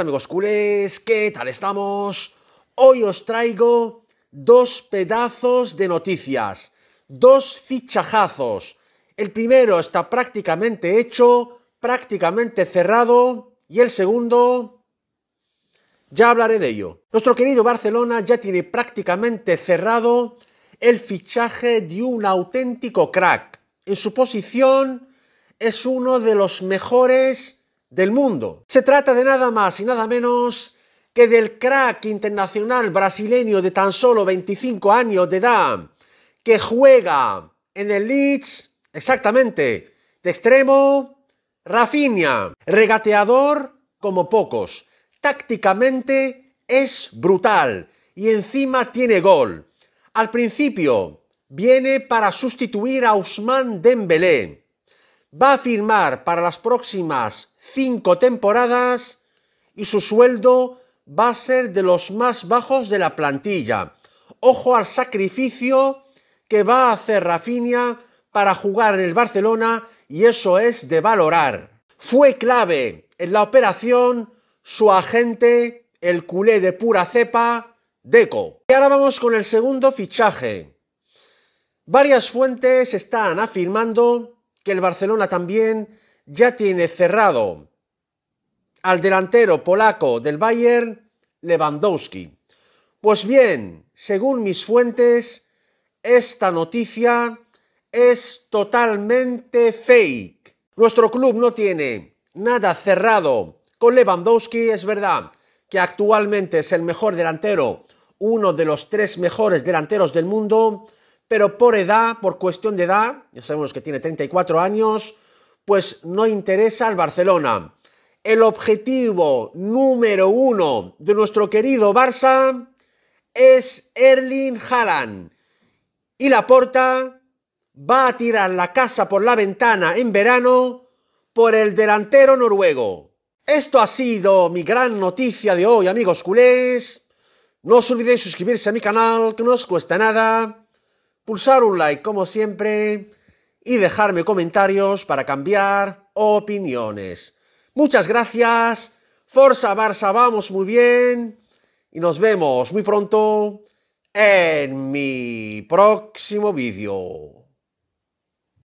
amigos culés, ¿qué tal estamos? Hoy os traigo dos pedazos de noticias, dos fichajazos. El primero está prácticamente hecho, prácticamente cerrado, y el segundo... Ya hablaré de ello. Nuestro querido Barcelona ya tiene prácticamente cerrado el fichaje de un auténtico crack. En su posición es uno de los mejores del mundo. Se trata de nada más y nada menos que del crack internacional brasileño de tan solo 25 años de edad, que juega en el Leeds, exactamente, de extremo, Rafinha, regateador como pocos, tácticamente es brutal y encima tiene gol. Al principio viene para sustituir a Usman Dembélé, va a firmar para las próximas cinco temporadas y su sueldo va a ser de los más bajos de la plantilla. Ojo al sacrificio que va a hacer Rafinha para jugar en el Barcelona y eso es de valorar. Fue clave en la operación su agente, el culé de pura cepa, Deco. Y ahora vamos con el segundo fichaje. Varias fuentes están afirmando que el Barcelona también ya tiene cerrado al delantero polaco del Bayern, Lewandowski. Pues bien, según mis fuentes, esta noticia es totalmente fake. Nuestro club no tiene nada cerrado con Lewandowski, es verdad que actualmente es el mejor delantero, uno de los tres mejores delanteros del mundo, pero por edad, por cuestión de edad, ya sabemos que tiene 34 años, pues no interesa al Barcelona. El objetivo número uno de nuestro querido Barça es Erling Haaland. Y la porta va a tirar la casa por la ventana en verano por el delantero noruego. Esto ha sido mi gran noticia de hoy, amigos culés. No os olvidéis suscribirse a mi canal, que no os cuesta nada pulsar un like como siempre y dejarme comentarios para cambiar opiniones. Muchas gracias, Forza Barça, vamos muy bien y nos vemos muy pronto en mi próximo vídeo.